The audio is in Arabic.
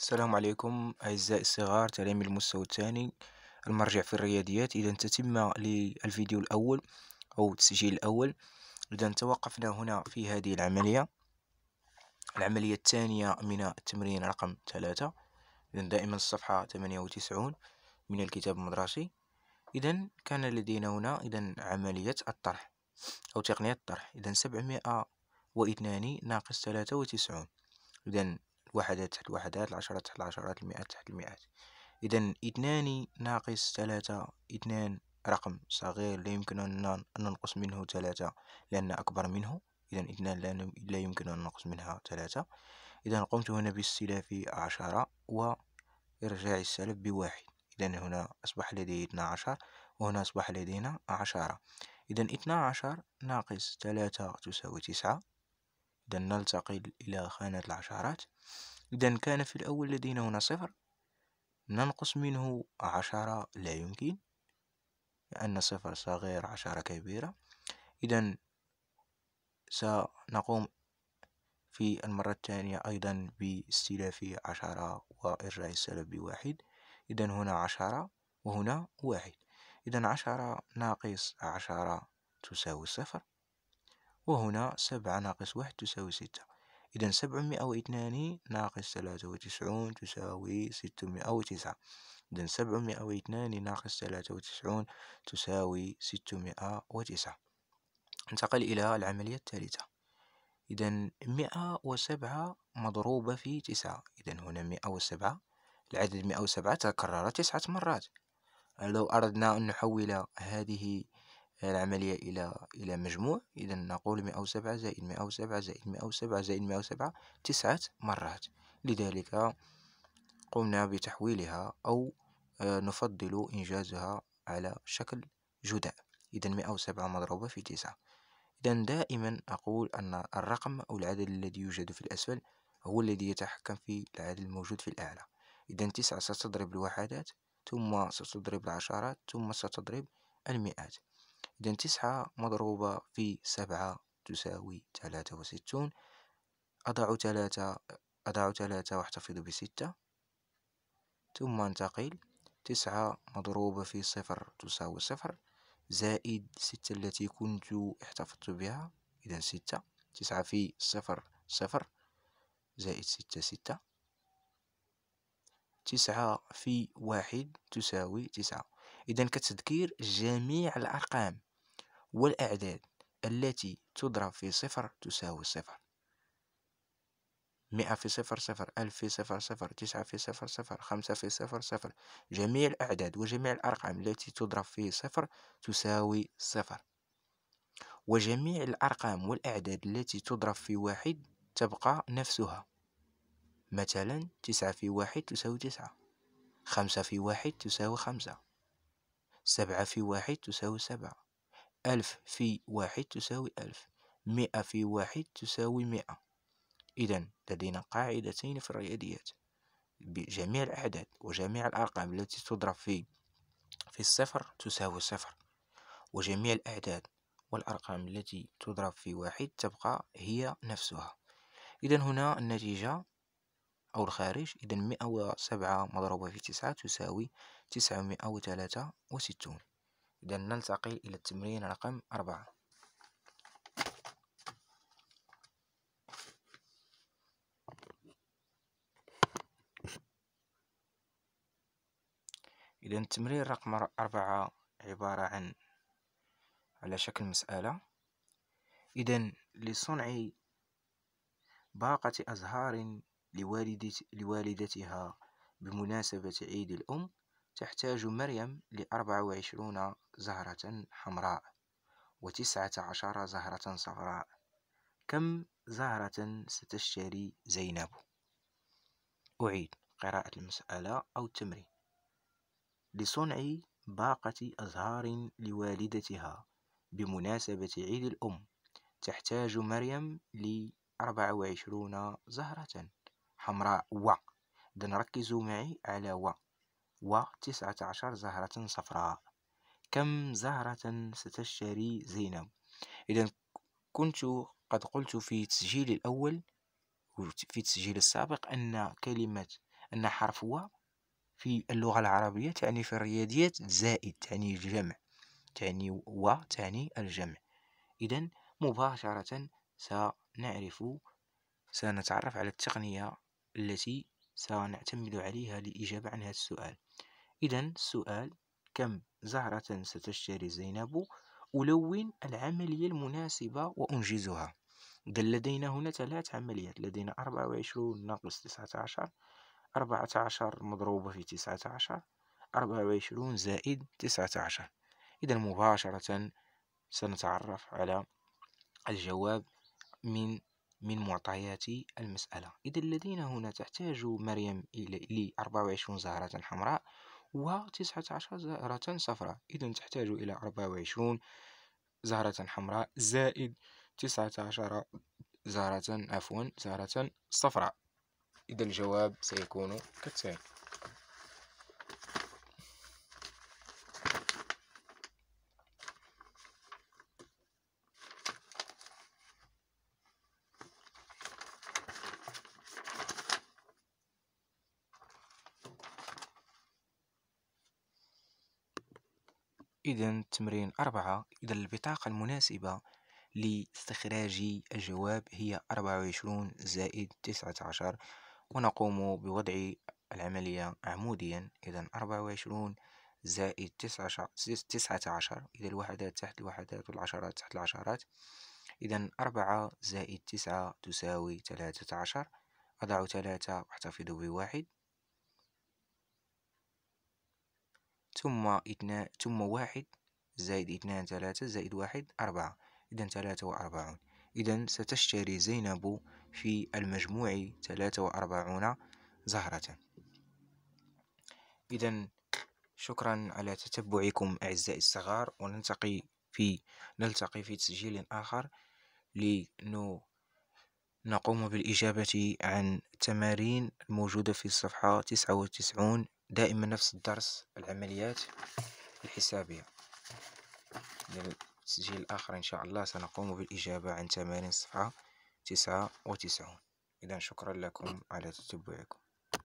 السلام عليكم أعزائي الصغار تعليمي المستوى الثاني المرجع في الرياضيات إذا تتم للفيديو الأول أو التسجيل الأول إذا توقفنا هنا في هذه العملية العملية الثانية من التمرين رقم ثلاثة إذا دائما الصفحة 98 من الكتاب المدرسي إذا كان لدينا هنا إذا عملية الطرح أو تقنية الطرح إذا 702 واثنان ناقص 93 وتسعون إذا الوحدات تحت الوحدات العشرات تحت العشرات المئات تحت المئات إذا اثنان ناقص ثلاثة اثنان رقم صغير لا يمكن أن ننقص منه ثلاثة لأن أكبر منه إذا اثنان لا يمكن أن ننقص منها ثلاثة إذا قمت هنا باستلاف عشرة وإرجاع السلف بواحد إذا هنا أصبح لدي اثنا عشر وهنا أصبح لدينا عشرة إذا اثنا عشر ناقص ثلاثة تساوي تسعة إذا نلتقي إلى خانة العشرات إذا كان في الأول لدينا هنا صفر ننقص منه عشرة لا يمكن لأن صفر صغير عشرة كبيرة إذا سنقوم في المرة الثانية أيضا باستلاف عشرة وإرجاع السلب بواحد إذا هنا عشرة وهنا واحد إذا عشرة ناقص عشرة تساوي صفر وهنا سبعة ناقص واحد تساوي ستة إذا سبعمائة واثنان ناقص ثلاثة وتسعون تساوي ستمائة وتسعة إذا سبعمائة واثنان ناقص ثلاثة وتسعون تساوي ستمائة وتسعة انتقل إلى العملية الثالثة إذا مئة وسبعة مضروبة في تسعة إذا هنا مئة وسبعة العدد مئة وسبعة تكرر تسعة مرات لو أردنا أن نحول هذه العملية إلى إلى مجموع إذا نقول مئة وسبعة زائد مئة وسبعة زائد مئة وسبعة زائد مئة وسبعة تسعة مرات لذلك قمنا بتحويلها أو آه، نفضل إنجازها على شكل جداء إذا مئة وسبعة مضروبة في تسعة إذا دائما أقول أن الرقم أو العدد الذي يوجد في الأسفل هو الذي يتحكم في العدد الموجود في الأعلى إذا تسعة ستضرب الوحدات ثم ستضرب العشرات ثم ستضرب المئات إذا تسعة مضروبة في سبعة تساوي ثلاثة وستون أضع ثلاثة أضع ثلاثة وأحتفظ بستة ثم أنتقل تسعة مضروبة في صفر تساوي صفر زائد ستة التي كنت احتفظت بها إذا ستة تسعة في صفر صفر زائد ستة ستة تسعة في واحد تساوي تسعة إذا كتذكير جميع الأرقام والأعداد التي تضرب في صفر تساوي صفر مئة في صفر صفر ألف في صفر صفر تسعة في صفر صفر خمسة في صفر صفر جميع الأعداد وجميع الأرقام التي تضرب في صفر تساوي صفر وجميع الأرقام والأعداد التي تضرب في واحد تبقى نفسها مثلا تسعة في واحد تساوي تسعة خمسة في واحد تساوي خمسة سبعة في واحد تساوي سبعة ألف في واحد تساوي ألف مئة في واحد تساوي مئة إذا لدينا قاعدتين في الرياضيات جميع الأعداد وجميع الأرقام التي تضرب في في الصفر تساوي صفر وجميع الأعداد والأرقام التي تضرب في واحد تبقى هي نفسها إذا هنا النتيجة أو الخارج إذا مئة وسبعة مضروبة في تسعة تساوي تسعمائة وثلاثة وستون إذا ننتقل إلى التمرين رقم أربعة إذا التمرين رقم أربعة عبارة عن على شكل مسألة إذا لصنع باقة أزهار لوالدتها بمناسبة عيد الأم تحتاج مريم لأربع وعشرون زهرة حمراء وتسعة عشر زهرة صفراء كم زهرة ستشتري زينب؟ أعيد قراءة المسألة أو التمرين لصنع باقة أزهار لوالدتها بمناسبة عيد الأم تحتاج مريم لأربع وعشرون زهرة حمراء و نركزوا معي على و و تسعة عشر زهرة صفراء كم زهرة ستشتري زينب إذا كنت قد قلت في تسجيل الأول في التسجيل السابق أن كلمة أن حرف و في اللغة العربية تعني في الرياضيات زائد تعني الجمع تعني و تعني الجمع إذا مباشرة سنعرف سنتعرف على التقنية التي سنعتمد عليها للإجابة عن هذا السؤال إذا السؤال كم زهرة ستشتري زينب ألون العملية المناسبة وأنجزها إذا لدينا هنا ثلاث عمليات لدينا أربعة وعشرون ناقص 19 14 مضروبة في 19 24 أربعة وعشرون زائد 19 إذا مباشرة سنتعرف على الجواب من من معطيات المسألة إذا الذين هنا تحتاج مريم إلى 24 زهرة حمراء و 19 زهرة صفراء إذا تحتاج إلى 24 زهرة حمراء زائد 19 زهرة عفوا زهرة صفراء إذا الجواب سيكون كالتالي إذا تمرين أربعة إذا البطاقة المناسبة لاستخراج الجواب هي أربعة وعشرون زائد تسعة عشر ونقوم بوضع العملية عموديا إذا أربعة وعشرون زائد تسعة عشر إذا الوحدات تحت الوحدات والعشرات تحت العشرات إذا أربعة زائد تسعة تساوي ثلاثة عشر أضع ثلاثة واحتفظ بواحد ثم اثنان ثم واحد زائد اثنان ثلاثة زائد واحد أربعة إذا ثلاثة وأربعون إذا ستشتري زينب في المجموع ثلاثة وأربعون زهرة إذا شكرا على تتبعكم أعزائي الصغار ونلتقي في نلتقي في تسجيل آخر نقوم بالإجابة عن التمارين الموجودة في الصفحة تسعة وتسعون دائما نفس الدرس العمليات الحسابية للسجل الآخر إن شاء الله سنقوم بالإجابة عن تمارين صفحة تسعة وتسعون إذا شكرا لكم على تتبعكم